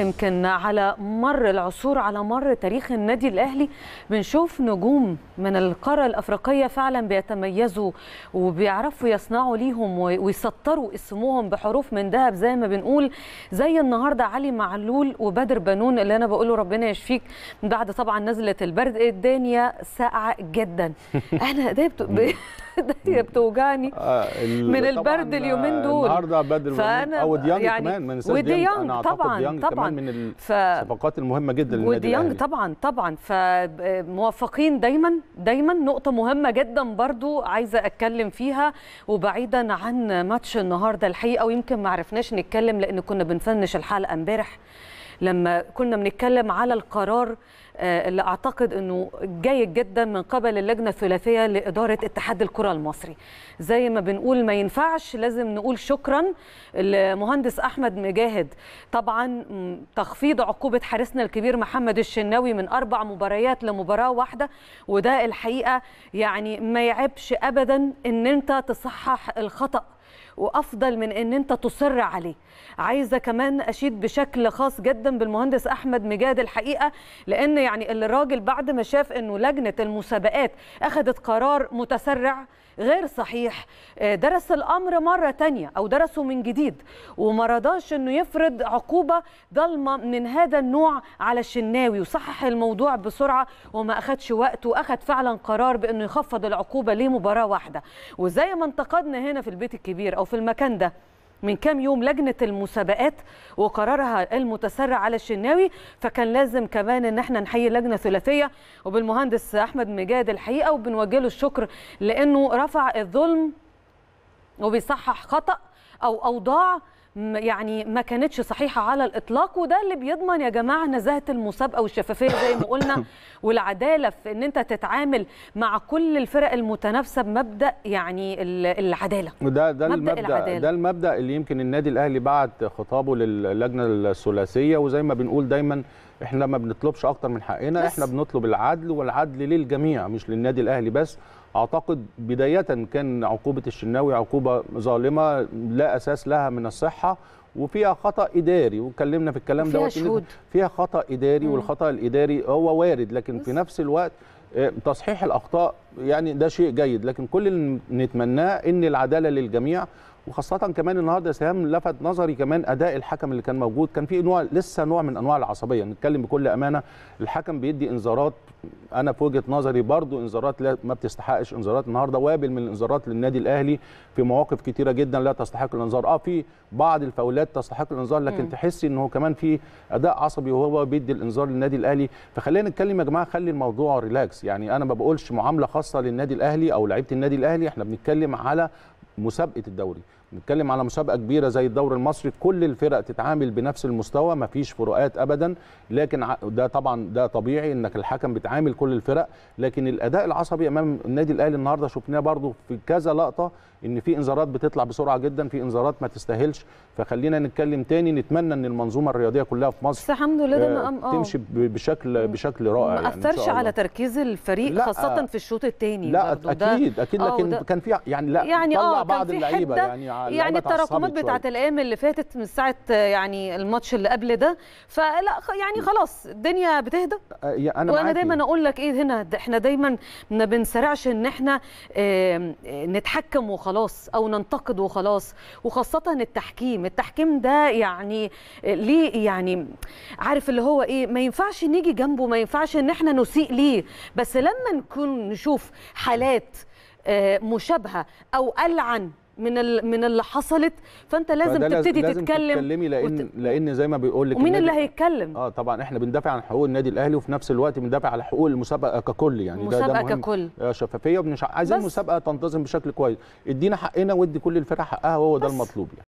يمكن على مر العصور على مر تاريخ النادي الاهلي بنشوف نجوم من القاره الافريقيه فعلا بيتميزوا وبيعرفوا يصنعوا ليهم ويسطروا اسمهم بحروف من ذهب زي ما بنقول زي النهارده علي معلول وبدر بنون اللي انا بقوله ربنا يشفيك بعد طبعا نزله البرد الدنيا ساقعه جدا انا ده ايديا بتوجعني آه، من البرد اليومين آه، دول النهارده بدر فانا او ديانج يعني كمان من ديانج طبعا ديانج طبعا كمان من الصفقات المهمه جدا للنادي وديانج طبعا طبعا فموافقين دايما دايما نقطه مهمه جدا برضو عايزه اتكلم فيها وبعيدا عن ماتش النهارده الحقيقه ويمكن ما عرفناش نتكلم لان كنا بنفنش الحلقه امبارح لما كنا بنتكلم على القرار آه، اللي اعتقد انه جيد جدا من قبل اللجنه الثلاثيه لاداره اتحاد الكره المصري زي ما بنقول ما ينفعش لازم نقول شكرا لمهندس احمد مجاهد طبعا تخفيض عقوبه حارسنا الكبير محمد الشناوي من اربع مباريات لمباراه واحده وده الحقيقه يعني ما يعبش ابدا ان انت تصحح الخطا وافضل من ان انت تصر عليه عايزه كمان اشيد بشكل خاص جدا بالمهندس احمد مجاد الحقيقه لان يعني الراجل بعد ما شاف انه لجنه المسابقات اخذت قرار متسرع غير صحيح آه، درس الامر مره تانية او درسه من جديد وما رضاش انه يفرض عقوبه ضلمه من هذا النوع على الشناوي وصحح الموضوع بسرعه وما اخدش وقت واخد فعلا قرار بانه يخفض العقوبه لمباراه واحده وزي ما انتقدنا هنا في البيت الكبير او في المكان ده من كام يوم لجنه المسابقات وقرارها المتسرع على الشناوي فكان لازم كمان ان احنا نحيي لجنه ثلاثيه وبالمهندس احمد مجاد الحقيقه وبنوجه له الشكر لانه رفع الظلم وبيصحح خطا او اوضاع يعني ما كانتش صحيحه على الاطلاق وده اللي بيضمن يا جماعه نزاهه المسابقه والشفافيه زي ما قلنا والعداله في ان انت تتعامل مع كل الفرق المتنافسه بمبدا يعني العداله ده ده المبدا العدالة. ده المبدا اللي يمكن النادي الاهلي بعت خطابه للجنه الثلاثيه وزي ما بنقول دايما احنا ما بنطلبش اكتر من حقنا احنا بنطلب العدل والعدل للجميع مش للنادي الاهلي بس اعتقد بدايه كان عقوبه الشناوي عقوبه ظالمه لا اساس لها من الصحه وفيها خطا اداري واتكلمنا في الكلام ده شهود. فيها خطا اداري والخطا الاداري هو وارد لكن في نفس الوقت آه، تصحيح الاخطاء يعني ده شيء جيد لكن كل اللي نتمناه ان العداله للجميع وخاصه كمان النهارده سهام لفت نظري كمان اداء الحكم اللي كان موجود كان في نوع لسه نوع من انواع العصبيه نتكلم بكل امانه الحكم بيدي انذارات انا في وجهه نظري برضو انذارات لا ما بتستحقش انذارات النهارده وابل من الانذارات للنادي الاهلي في مواقف كتيره جدا لا تستحق الانذار اه في بعض الفاولات تستحق الانذار لكن تحسي ان هو كمان في اداء عصبي وهو بيدي الانذار للنادي الاهلي فخلينا نتكلم يا جماعه خلي الموضوع ريلاكس يعني انا ما بقولش معامله خاصه خاصه للنادي الاهلي او لعيبه النادي الاهلي احنا بنتكلم على مسابقه الدوري نتكلم على مسابقه كبيره زي الدوري المصري كل الفرق تتعامل بنفس المستوى مفيش فروقات ابدا لكن ده طبعا ده طبيعي انك الحكم بتعامل كل الفرق لكن الاداء العصبي امام النادي الاهلي النهارده شفناه برضو في كذا لقطه ان في انذارات بتطلع بسرعه جدا في انذارات ما تستاهلش فخلينا نتكلم تاني نتمنى ان المنظومه الرياضيه كلها في مصر بس الحمد لله ده آه،, آه تمشي بشكل بشكل رائع ما اثرش يعني على تركيز الفريق خاصه في الشوط الثاني لا اكيد اكيد آه، لكن كان في يعني لا يعني طلع آه، بعض اللعيبه يعني يعني التراكمات بتاعت الايام اللي فاتت من ساعه يعني الماتش اللي قبل ده فلا يعني خلاص الدنيا بتهدى انا وانا دايما اقول لك ايه هنا احنا دايما ما بنسرعش ان احنا اه نتحكم وخلاص او ننتقد وخلاص وخاصه التحكيم التحكيم ده يعني ليه يعني عارف اللي هو ايه ما ينفعش نيجي جنبه ما ينفعش ان احنا نسيء ليه بس لما نكون نشوف حالات آه، مشابهه او العن من من اللي حصلت فانت لازم تبتدي لازم تتكلم تتكلمي لان وت... لان زي ما بيقول لك ومين اللي هيتكلم اه طبعا احنا بندافع عن حقوق النادي الاهلي وفي نفس الوقت بندافع على حقوق المسابقه ككل يعني المسابقة ده ده مهم ككل. آه، شفافيه وبنش... عايزين المسابقه تنتظم بشكل كويس ادينا حقنا وادي كل الفرق حقها وهو ده المطلوب يعني.